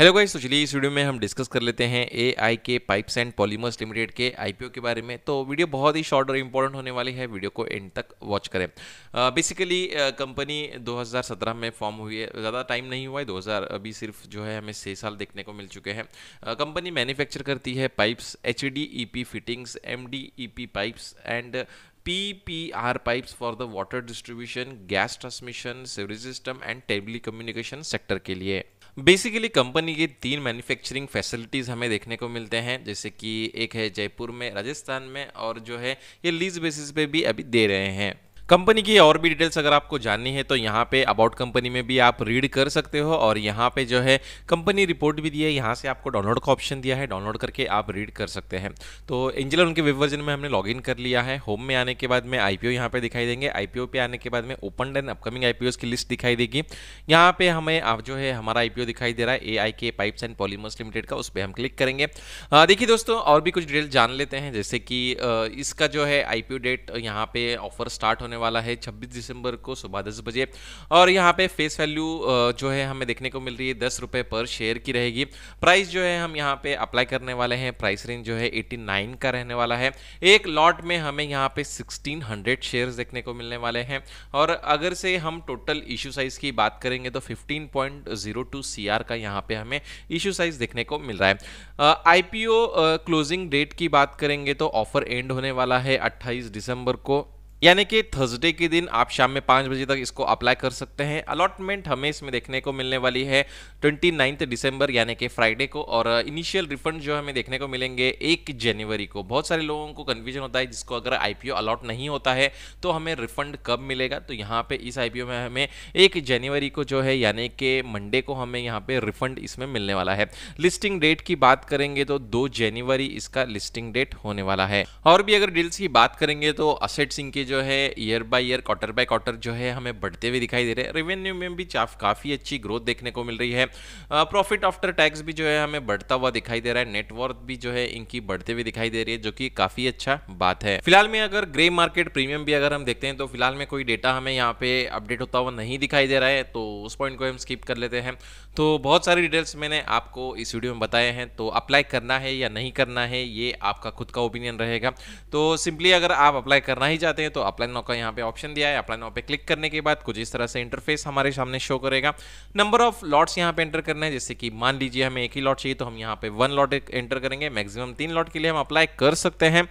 hello guys तो चलिए इस वीडियो में हम डिस्कस कर लेते हैं A I K pipes and polymers limited के आईपीओ के बारे में तो वीडियो बहुत ही शॉर्ट और इम्पोर्टेंट होने वाली है वीडियो को एंड तक वॉच करें बेसिकली कंपनी 2017 में फॉर्म हुई है ज़्यादा टाइम नहीं हुआ है 2000 अभी सिर्फ जो है हमें छः साल देखने को मिल चुके हैं कंपनी uh, मैन्युफैक्चर करती है pipes H D fittings M D pipes and P P R pipe for the water distribution gas transmission transmission, system and telecommunication sector के लिए बेसिकली कंपनी के तीन मैन्युफैक्चरिंग फैसिलिटीज़ हमें देखने को मिलते हैं जैसे कि एक है जयपुर में राजस्थान में और जो है ये लीज बेसिस पे भी अभी दे रहे हैं कंपनी की और भी डिटेल्स अगर आपको जाननी है तो यहाँ पे अबाउट कंपनी में भी आप रीड कर सकते हो और यहाँ पे जो है कंपनी रिपोर्ट भी दी है यहाँ से आपको डाउनलोड का ऑप्शन दिया है डाउनलोड करके आप रीड कर सकते हैं तो एंजल उनके वेब वर्जन में हमने लॉगिन कर लिया है होम में आने के बाद में आई पी यहाँ पे दिखाई देंगे आई पे आने के बाद में ओपन एंड अपकमिंग आई की लिस्ट दिखाई देगी यहाँ पे हमें आप जो है हमारा आई दिखाई दे रहा है ए I K pipes and polymers limited का उस पर हम क्लिक करेंगे देखिए दोस्तों और भी कुछ डिटेल जान लेते हैं जैसे कि इसका जो है आई डेट यहाँ पे ऑफर स्टार्ट होने वाला है 26 दिसंबर को सुबह दस बजे और यहाँ पे फेस वैल्यू जो है हमें देखने को मिल रही है दस रुपये पर शेयर की रहेगी प्राइस जो है हम यहाँ पे अप्लाई करने वाले हैं प्राइस रेंज जो है 89 का रहने वाला है एक लॉट में हमें यहाँ पे 1600 शेयर्स देखने को मिलने वाले हैं और अगर से हम टोटल इशू साइज की बात करेंगे तो 15.02 सीआर का यहाँ पे हमें इशू साइज देखने को मिल रहा है आईपीओ क्लोजिंग डेट की बात करेंगे तो ऑफर एंड होने वाला है 28 दिसंबर को यानी कि थर्सडे के दिन आप शाम में पाँच बजे तक इसको अप्लाई कर सकते हैं अलॉटमेंट हमें इसमें देखने को मिलने वाली है ट्वेंटी नाइन्थ डिसम्बर यानी कि फ्राइडे को और इनिशियल रिफंड जो हमें देखने को मिलेंगे एक जनवरी को बहुत सारे लोगों को कन्फ्यूजन होता है जिसको अगर आईपीओ अलॉट नहीं होता है तो हमें रिफंड कब मिलेगा तो यहाँ पे इस आईपीओ में हमें एक जनवरी को जो है यानी कि मंडे को हमें यहाँ पे रिफंड इसमें मिलने वाला है लिस्टिंग डेट की बात करेंगे तो दो जनवरी इसका लिस्टिंग डेट होने वाला है और भी अगर डील्स की बात करेंगे तो असेट सिंह के जो है year by year quarter by quarter जो है हमें बढ़ते हुए दिखाई दे रहे हैं रेवेन्यू में भी काफ़ी अच्छी ग्रोथ देखने को मिल रही है प्रॉफिट आफ्टर टैक्स भी जो है हमें बढ़ता हुआ दिखाई दे रहा है नेटवर्थ भी जो है इनकी बढ़ते हुए दिखाई दे रही है जो कि काफ़ी अच्छा बात है फिलहाल में अगर ग्रे मार्केट प्रीमियम भी अगर हम देखते हैं तो फिलहाल में कोई डेटा हमें यहाँ पे अपडेट होता हुआ नहीं दिखाई दे रहा है तो उस पॉइंट को हम स्किप कर लेते हैं तो बहुत सारी डिटेल्स मैंने आपको इस वीडियो में बताए हैं तो अप्लाई करना है या नहीं करना है ये आपका खुद का ओपिनियन रहेगा तो सिंपली अगर आप अप्लाई करना ही चाहते हैं तो तो अपलाइन नौ का यहाँ पे ऑप्शन दिया है अपलाइन नौ पे क्लिक करने के बाद कुछ इस तरह से इंटरफेस हमारे सामने शो करेगा नंबर ऑफ लॉट्स यहाँ पे एंटर करना है जैसे कि मान लीजिए हमें एक ही लॉट चाहिए तो हम यहाँ पे वन लॉट एंटर करेंगे मैक्सिमम तीन लॉट के लिए हम अप्लाई कर सकते हैं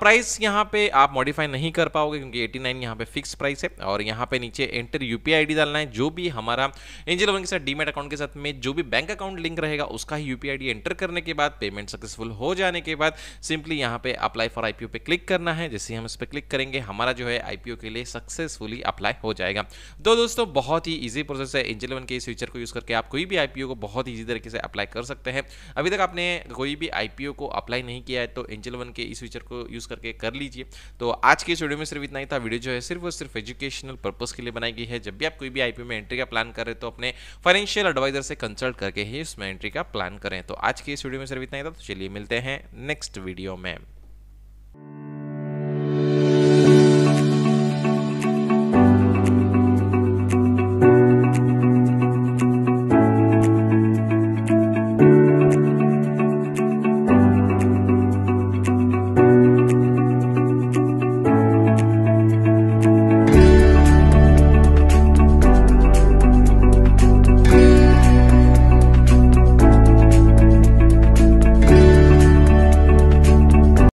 प्राइस यहाँ पे आप मॉडिफाई नहीं कर पाओगे क्योंकि एटी नाइन यहाँ पे फिक्स प्राइस है और यहाँ पे नीचे एंटर यूपीआई आईडी डालना है जो भी हमारा एंजल वन के साथ डीमेट अकाउंट के साथ में जो भी बैंक अकाउंट लिंक रहेगा उसका ही यूपीआई आईडी एंटर करने के बाद पेमेंट सक्सेसफुल हो जाने के बाद सिंपली यहाँ पे अप्लाई फॉर आईपीओ पे क्लिक करना है जैसे हम इस पर क्लिक करेंगे हम हमारा जो है आईपीओ के लिए सक्सेसफुली अप्लाई हो जाएगा तो दोस्तों बहुत ही ईजी प्रोसेस है एंजल वन के इस फीचर को यूज़ करके आप कोई भी आईपीओ को बहुत ईजी तरीके से अप्लाई कर सकते हैं अभी तक आपने कोई भी आईपीओ को अप्लाई नहीं किया है तो एंजल वन के इस फीचर को यूज़ करके कर लीजिए तो आज के इस वीडियो में सिर्फ इतना ही था वीडियो जो है सिर्फ और सिर्फ एजुकेशनल पर्पज़ के लिए बनाई गई है जब भी आप कोई भी आईपीओ में एंट्री का प्लान कर रहे तो अपने फाइनेंशियल एडवाइजर से कंसल्ट करके ही उसमें एंट्री का प्लान करें तो आज के इस वीडियो में सिर्फ इतना ही था तो चलिए मिलते हैं नेक्स्ट वीडियो में